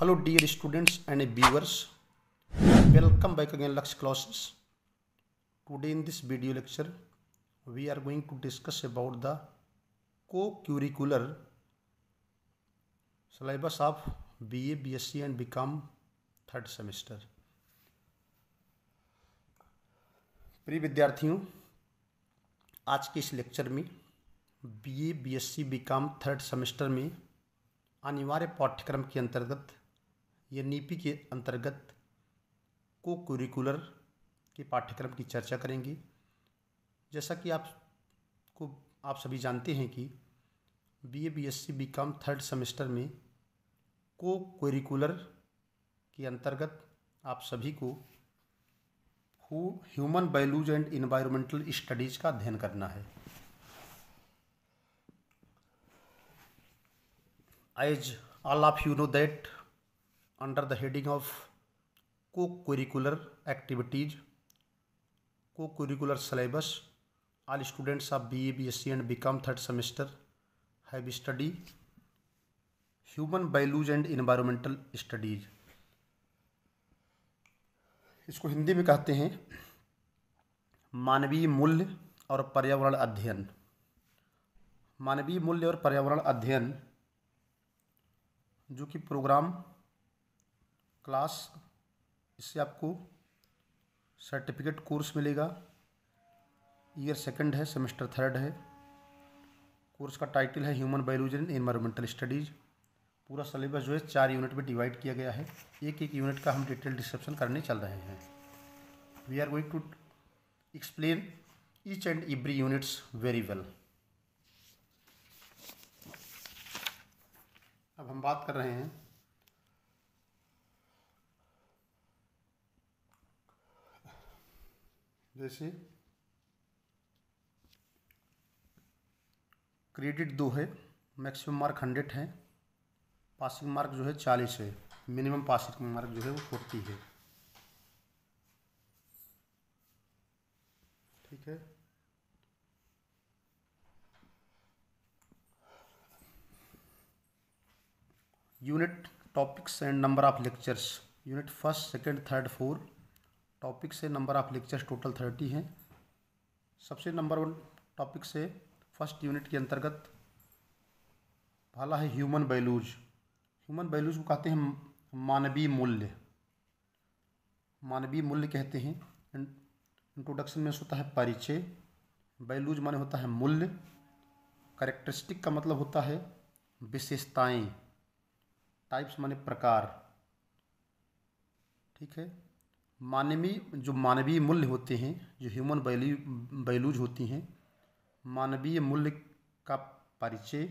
hello dear students and viewers welcome back again Lakshya classes today in this video lecture we are going to discuss about the co curricular syllabus of B B A S C and B com third semester प्रिय विद्यार्थियों आज के इस लेक्चर में B B A S C B com third semester में अनिवार्य पाठ्यक्रम के अंतर्गत या नीपी के अंतर्गत को कुरिकुलर के पाठ्यक्रम की चर्चा करेंगे जैसा कि आप को आप सभी जानते हैं कि B A B S C B com third semester में को कोरिकुलर के अंतर्गत आप सभी को human values and environmental studies का अध्ययन करना है as all of you know that under the heading of co-curricular activities co-curricular syllabus all students of BA BSc and BCom third semester have studied human values and environmental studies इसको हिंदी में कहते हैं मानवीय मूल्य और पर्यावरण अध्ययन मानवीय मूल्य और पर्यावरण अध्ययन जो कि प्रोग्राम क्लास इससे आपको सर्टिफिकेट कोर्स मिलेगा ईयर सेकंड है सेमेस्टर थर्ड है कोर्स का टाइटल है human biology and environmental studies पूरा सिलेबस जो है चार यूनिट में डिवाइड किया गया है एक एक यूनिट का हम डिटेल डिस्क्रिप्शन करने चल रहे हैं we are going to explain each and every units very well अब हम बात कर रहे हैं जैसे क्रेडिट दो है मैक्सिमम मार्क हंड्रेड है पासिंग मार्क जो है चालीस है मिनिमम पासिंग मार्क जो है वो फोर्टी है ठीक है unit topics and number of lectures unit first second third fourth topic से number of lectures total thirty हैं सबसे नंबर वन टॉपिक से फर्स्ट यूनिट के अंतर्गत पहला है ह्यूमन बैलूज ह्यूमन बैलूज को कहते हैं मानवीय मूल्य मानवीय मूल्य कहते हैं इंट्रोडक्शन में होता है परिचय बैलूज माने होता है मूल्य करेक्टरिस्टिक का मतलब होता है विशेषताएं टाइप्स माने प्रकार ठीक है मानवीय जो मानवीय मूल्य होते हैं जो ह्यूमन वैल्यू वैल्यूज होती हैं मानवीय मूल्य का परिचय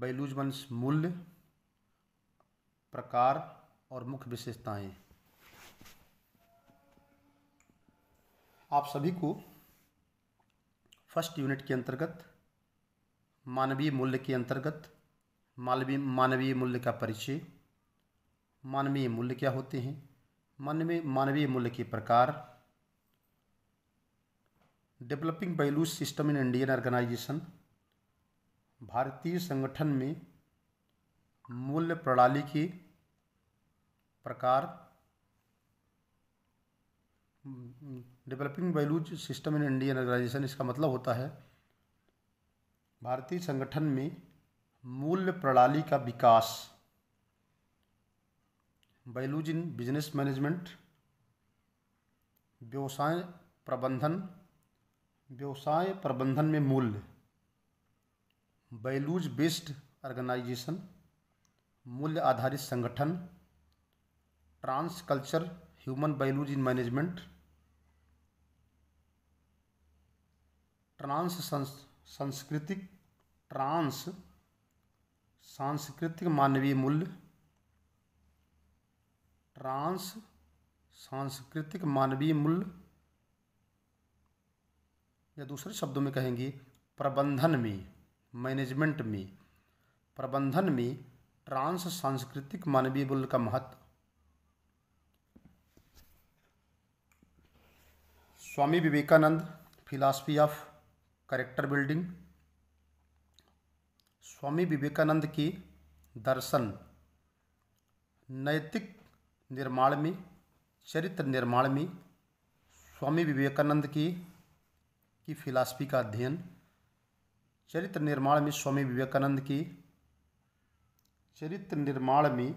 वैल्यूज वंश मूल्य प्रकार और मुख्य विशेषताएं आप सभी को फर्स्ट यूनिट के अंतर्गत मानवीय मूल्य के अंतर्गत मानवीय मानवीय मूल्य का परिचय मानवीय मूल्य क्या होते हैं मानवीय मानवीय मूल्य के प्रकार developing values system in Indian organisation भारतीय संगठन में मूल्य प्रणाली के प्रकार developing values system in Indian organisation इसका मतलब होता है भारतीय संगठन में मूल्य प्रणाली का विकास वैल्यूज इन बिजनेस मैनेजमेंट व्यवसाय प्रबंधन व्यवसाय प्रबंधन में मूल्य वैल्यूज बेस्ड ऑर्गेनाइजेशन मूल्य आधारित संगठन trans culture human values in management trans संस्कृतिक ट्रांस सांस्कृतिक मानवीय मूल्य ट्रांस सांस्कृतिक मानवीय मूल्य या दूसरे शब्दों में कहेंगे प्रबंधन में मैनेजमेंट में प्रबंधन में ट्रांस सांस्कृतिक मानवीय मूल्य का महत्व Swami Vivekananda philosophy of character building Swami Vivekananda के दर्शन नैतिक निर्माण में चरित्र निर्माण में स्वामी विवेकानंद की की फिलासफी का अध्ययन चरित्र निर्माण में स्वामी विवेकानंद की चरित्र निर्माण में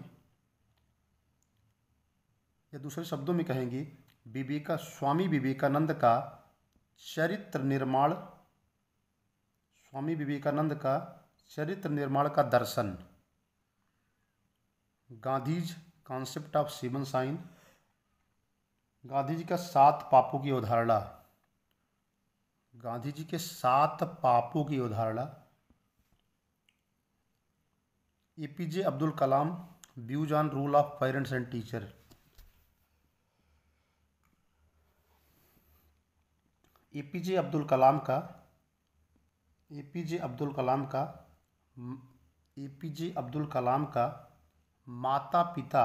या दूसरे शब्दों में कहेंगे विवेका स्वामी विवेकानंद का चरित्र निर्माण स्वामी विवेकानंद का चरित्र निर्माण का दर्शन Gandhi's concept of seven sins Gandhi ji का सात पापों की उदाहरणा गांधी जी के सात पापों की उदाहरणा A P J Abdul Kalam views on rule of parents and teacher A P J Abdul Kalam का A P J Abdul Kalam का A P J Abdul Kalam का माता पिता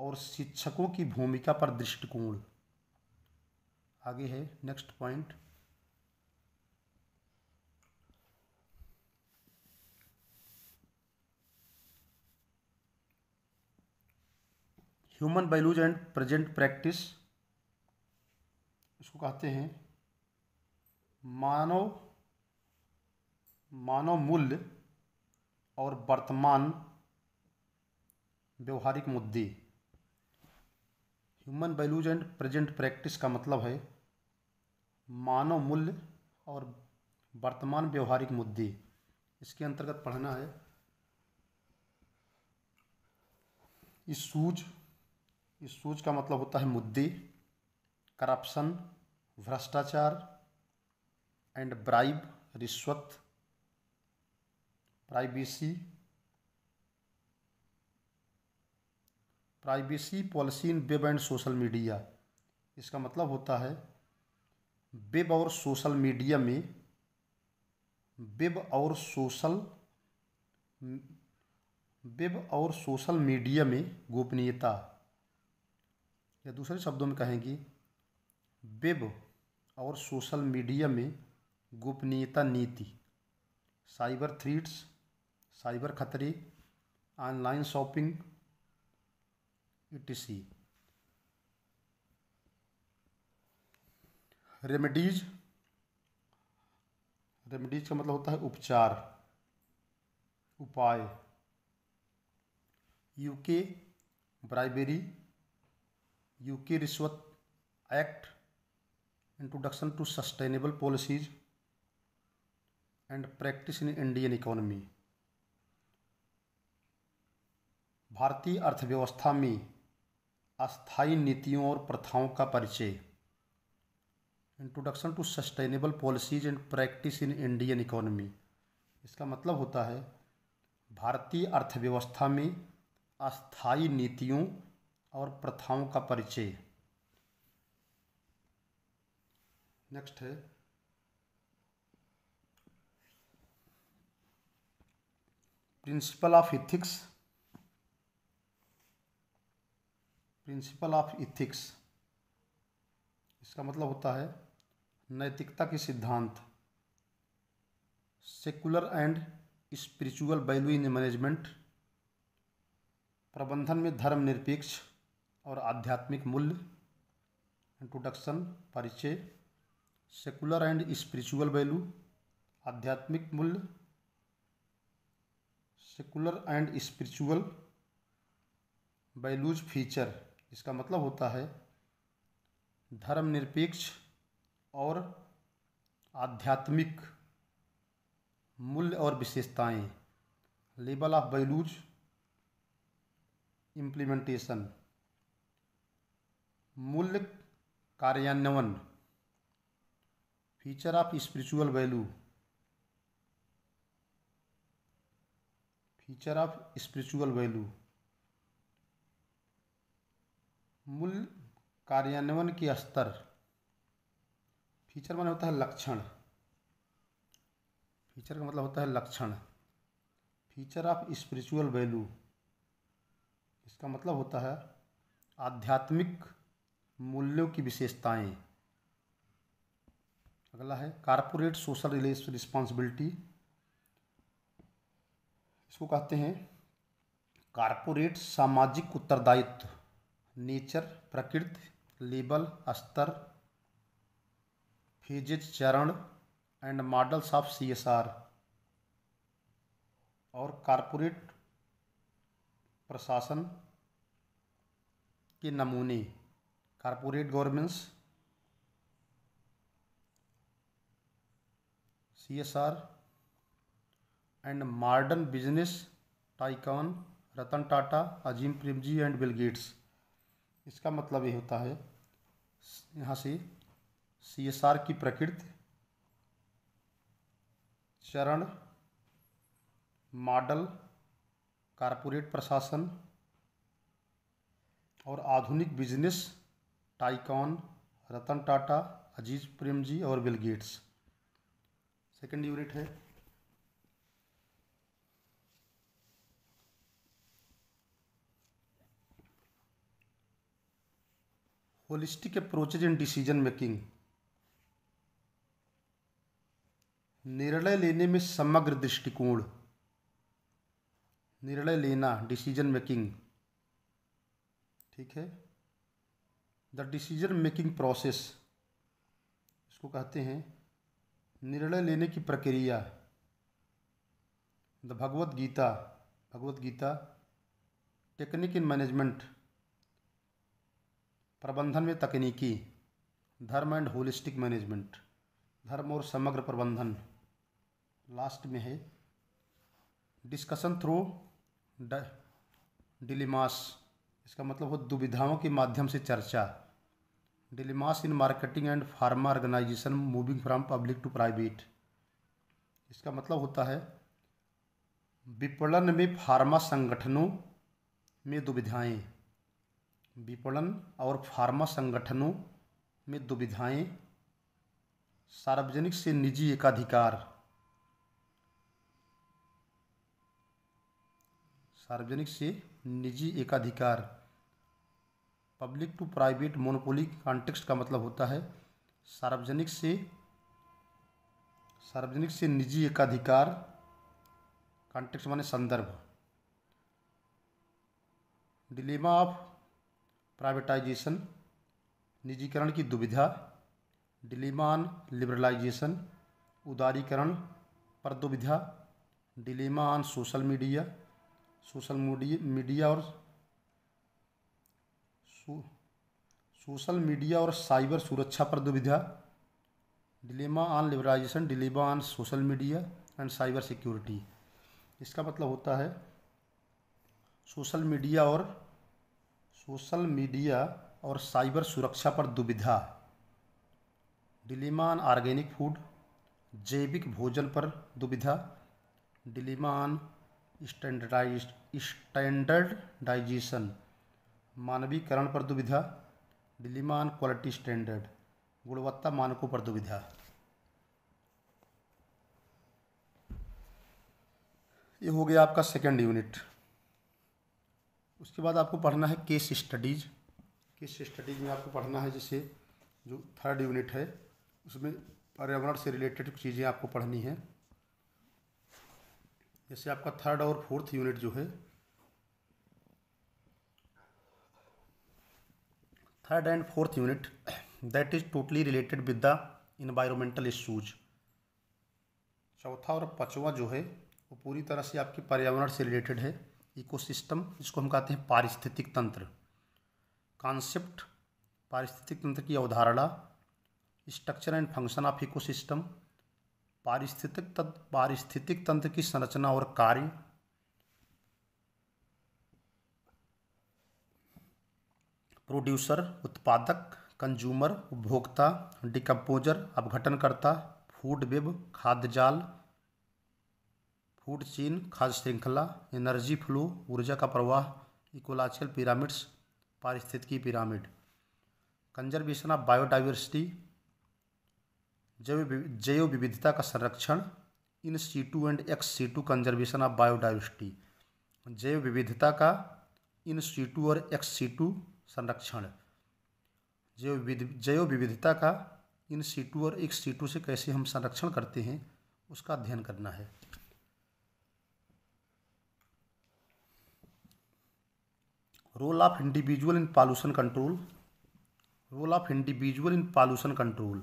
और शिक्षकों की भूमिका पर दृष्टिकोण आगे है next point human values and present practice इसको कहते हैं मानव मानव मूल्य और वर्तमान व्यवहारिक मुद्दे human values and present practice का मतलब है मानव मूल्य और वर्तमान व्यवहारिक मुद्दे इसके अंतर्गत पढ़ना है इस सूज इस सूज का मतलब होता है मुद्दे करप्शन भ्रष्टाचार एंड ब्राइब रिश्वत privacy privacy policy in web and social media इसका मतलब होता है वेब और सोशल मीडिया में वेब और सोशल वेब और सोशल मीडिया में गोपनीयता या दूसरे शब्दों में कहेंगे वेब और सोशल मीडिया में गोपनीयता नीति साइबर थ्रीट्स साइबर खतरे online shopping etc remedies remedies का मतलब होता है उपचार उपाय यूके ब्राइबेरी यूके रिश्वत act introduction to sustainable policies and practice in Indian economy भारतीय अर्थव्यवस्था में अस्थाई नीतियों और प्रथाओं का परिचय introduction to sustainable policies and practice in Indian economy इसका मतलब होता है भारतीय अर्थव्यवस्था में अस्थाई नीतियों और प्रथाओं का परिचय नेक्स्ट है principle of ethics principle of ethics इसका मतलब होता है नैतिकता के सिद्धांत secular and spiritual value in management प्रबंधन में धर्मनिरपेक्ष और आध्यात्मिक मूल्य इंट्रोडक्शन परिचय सेकुलर एंड स्पिरिचुअल वैल्यू आध्यात्मिक मूल्य secular and spiritual values feature इसका मतलब होता है धर्मनिरपेक्ष और आध्यात्मिक मूल्य और विशेषताएं लेबल ऑफ वैल्यूज इम्प्लीमेंटेशन मूल्य कार्यान्वयन feature of spiritual value feature of spiritual value मूल कार्यान्वयन के स्तर फीचर माने होता है लक्षण फीचर का मतलब होता है लक्षण फीचर ऑफ स्पिरिचुअल वैल्यू इसका मतलब होता है आध्यात्मिक मूल्यों की विशेषताएं अगला है कारपोरेट सोशल रिलेश रिस्पॉन्सिबिलिटी इसको कहते हैं कारपोरेट सामाजिक उत्तरदायित्व नेचर प्रकृति लेबल स्तर फिजिक्स चरण and models of C S R और कॉरपोरेट प्रशासन के नमूने corporate governance C S R and modern business tycoon Ratan Tata Azim Premji and Bill Gates इसका मतलब ये होता है यहाँ से सी एस आर की प्रकृति चरण मॉडल कारपोरेट प्रशासन और आधुनिक बिजनेस टाइकॉन रतन टाटा अजीज प्रेम जी और बिल गेट्स सेकेंड यूनिट है holistic approaches in decision making निर्णय लेने में समग्र दृष्टिकोण निर्णय लेना डिसीजन मेकिंग ठीक है द डिसीजन मेकिंग प्रोसेस इसको कहते हैं निर्णय लेने की प्रक्रिया the Bhagavad Gita Bhagavad Gita technique in management प्रबंधन में तकनीकी धर्म एंड होलिस्टिक मैनेजमेंट धर्म और समग्र प्रबंधन लास्ट में है डिस्कशन थ्रू डिलीमास इसका मतलब हो दुविधाओं के माध्यम से चर्चा dilemmas in marketing and pharma organisation moving from public to private इसका मतलब होता है विपणन में फार्मा संगठनों में दुविधाएं विपणन और फार्मा संगठनों में दुविधाएं सार्वजनिक से निजी एकाधिकार सार्वजनिक से निजी एकाधिकार public to private monopoly context का मतलब होता है सार्वजनिक से सार्वजनिक से निजी एकाधिकार कॉन्टेक्स्ट माने संदर्भ डिलेमा ऑफ प्राइवेटाइजेशन निजीकरण की दुविधा डिलीमान लिबरलाइजेशन उदारीकरण पर दुविधा dilemma on social media social media और सोशल मीडिया और साइबर सुरक्षा पर दुविधा dilemma on liberalisation dilemma on social media and cyber security इसका मतलब होता है सोशल मीडिया और सोशल मीडिया और साइबर सुरक्षा पर दुविधा डिलीमान ऑर्गेनिक फूड जैविक भोजन पर दुविधा डिलीमान स्टैंडर्डाइज स्टैंडर्डाइजेशन मानवीकरण पर दुविधा डिलीमान क्वालिटी स्टैंडर्ड गुणवत्ता मानकों पर दुविधा ये हो गया आपका सेकेंड यूनिट उसके बाद आपको पढ़ना है केस स्टडीज़ केस स्टडीज़ में आपको पढ़ना है जैसे जो थर्ड यूनिट है उसमें पर्यावरण से रिलेटेड चीज़ें आपको पढ़नी है जैसे आपका थर्ड और फोर्थ यूनिट जो है third and fourth unit that is totally related with the environmental issues चौथा और पाँचवा जो है वो पूरी तरह से आपके पर्यावरण से रिलेटेड है इकोसिस्टम जिसको हम कहते हैं पारिस्थितिक तंत्र कॉन्सेप्ट पारिस्थितिक तंत्र की अवधारणा structure and function of ecosystem पारिस्थितिक तंत्र पारिस्थितिक तंत्र की संरचना और कार्य प्रोड्यूसर उत्पादक कंज्यूमर उपभोक्ता डिकम्पोजर अपघटनकर्ता फूड वेब खाद्य जाल फूड चीन खाद्य श्रृंखला एनर्जी फ्लो ऊर्जा का प्रवाह इकोलॉजिकल पिरामिड्स पारिस्थितिकी पिरामिड कंजर्वेशन ऑफ बायोडाइवर्सिटी जैव जैव विविधता का संरक्षण in situ and ex situ conservation of biodiversity जैव विविधता का इन सी टू और एक्स सी टू संरक्षण जैव जैव विविधता का इन सी टू और एक्स सी टू से कैसे हम संरक्षण करते हैं उसका अध्ययन करना है role of individual in pollution control role of individual in pollution control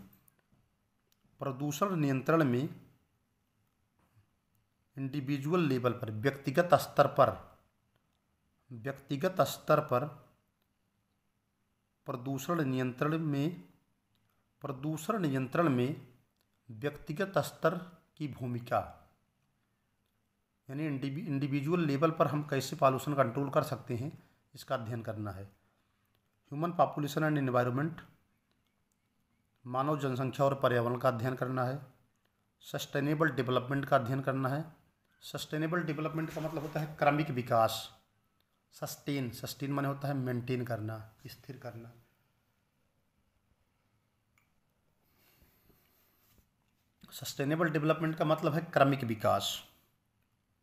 प्रदूषण नियंत्रण में इंडिविजुअल लेवल पर व्यक्तिगत स्तर पर व्यक्तिगत स्तर पर प्रदूषण नियंत्रण में प्रदूषण नियंत्रण में व्यक्तिगत स्तर की भूमिका यानी इंडिविजुअल लेवल पर हम कैसे पॉल्यूशन कंट्रोल कर सकते हैं इसका अध्ययन करना है ह्यूमन पॉपुलेशन एंड एनवायरमेंट मानव जनसंख्या और पर्यावरण का अध्ययन करना है सस्टेनेबल डेवलपमेंट का अध्ययन करना है सस्टेनेबल डेवलपमेंट का मतलब होता है क्रमिक विकास सस्टेन सस्टेन माने होता है मेंटेन करना स्थिर करना सस्टेनेबल डेवलपमेंट का मतलब है क्रमिक विकास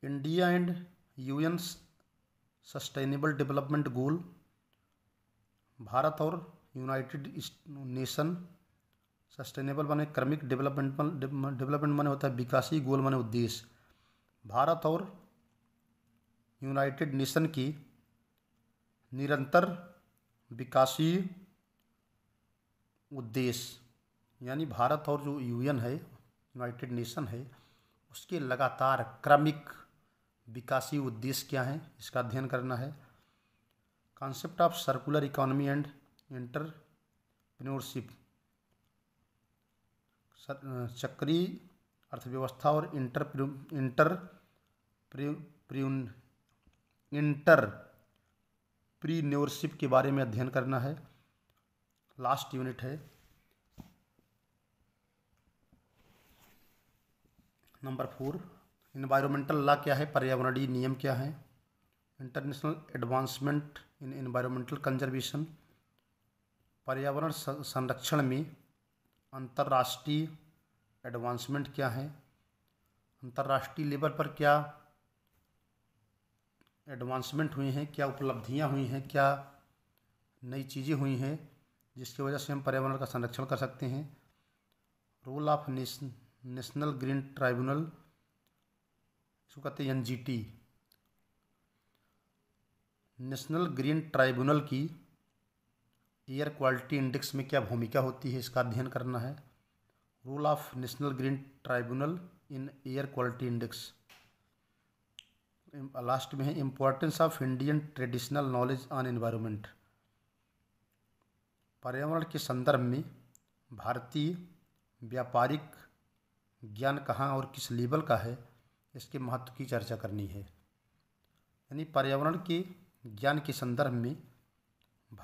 India and UN sustainable development goal भारत और यूनाइटेड नेशन सस्टेनेबल माने क्रमिक डेवलपमेंट डेवलपमेंट माने होता है विकासी गोल माने उद्देश्य भारत और यूनाइटेड नेशन की निरंतर विकासी उद्देश्य यानी भारत और जो यूएन है यूनाइटेड नेशन है उसके लगातार क्रमिक विकासी उद्देश्य क्या हैं इसका अध्ययन करना है concept of circular economy and entrepreneurship चक्री अर्थव्यवस्था और इंटर इंटर इंटर प्रीन्योरशिप के बारे में अध्ययन करना है लास्ट यूनिट है नंबर फोर इन्वायरमेंटल लॉ क्या है पर्यावरणीय नियम क्या है international advancement in environmental conservation पर्यावरण संरक्षण में अंतर्राष्ट्रीय एडवांसमेंट क्या है अंतर्राष्ट्रीय लेवल पर क्या एडवांसमेंट हुई हैं क्या उपलब्धियां हुई हैं क्या नई चीज़ें हुई हैं जिसकी वजह से हम पर्यावरण का संरक्षण कर सकते हैं role of national green tribunal इसको कहते हैं एनजीटी नेशनल ग्रीन ट्राइब्यूनल की एयर क्वालिटी इंडेक्स में क्या भूमिका होती है इसका अध्ययन करना है rule of national green tribunal in air quality index last में है importance of Indian traditional knowledge on environment पर्यावरण के संदर्भ में भारतीय व्यापारिक ज्ञान कहाँ और किस लेवल का है इसके महत्व की चर्चा करनी है यानी पर्यावरण के ज्ञान के संदर्भ में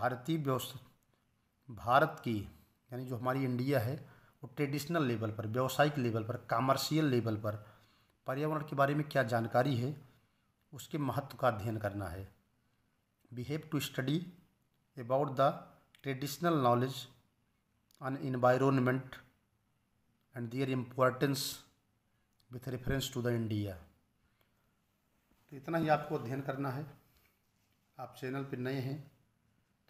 भारतीय व्यवस्था भारत की यानी जो हमारी इंडिया है वो ट्रेडिशनल लेवल पर व्यावसायिक लेवल पर कॉमर्शियल लेवल पर पर्यावरण के बारे में क्या जानकारी है उसके महत्व का अध्ययन करना है we have to study about the traditional knowledge on environment and their importance with reference to the India तो इतना ही आपको अध्ययन करना है आप चैनल पर नए हैं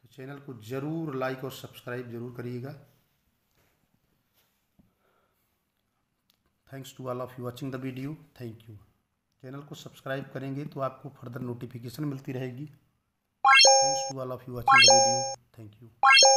तो चैनल को ज़रूर लाइक और सब्सक्राइब ज़रूर करिएगा thanks to all of you watching the video thank you channel को सब्सक्राइब करेंगे तो आपको फर्दर नोटिफिकेशन मिलती रहेगी thanks to all of you watching the video thank you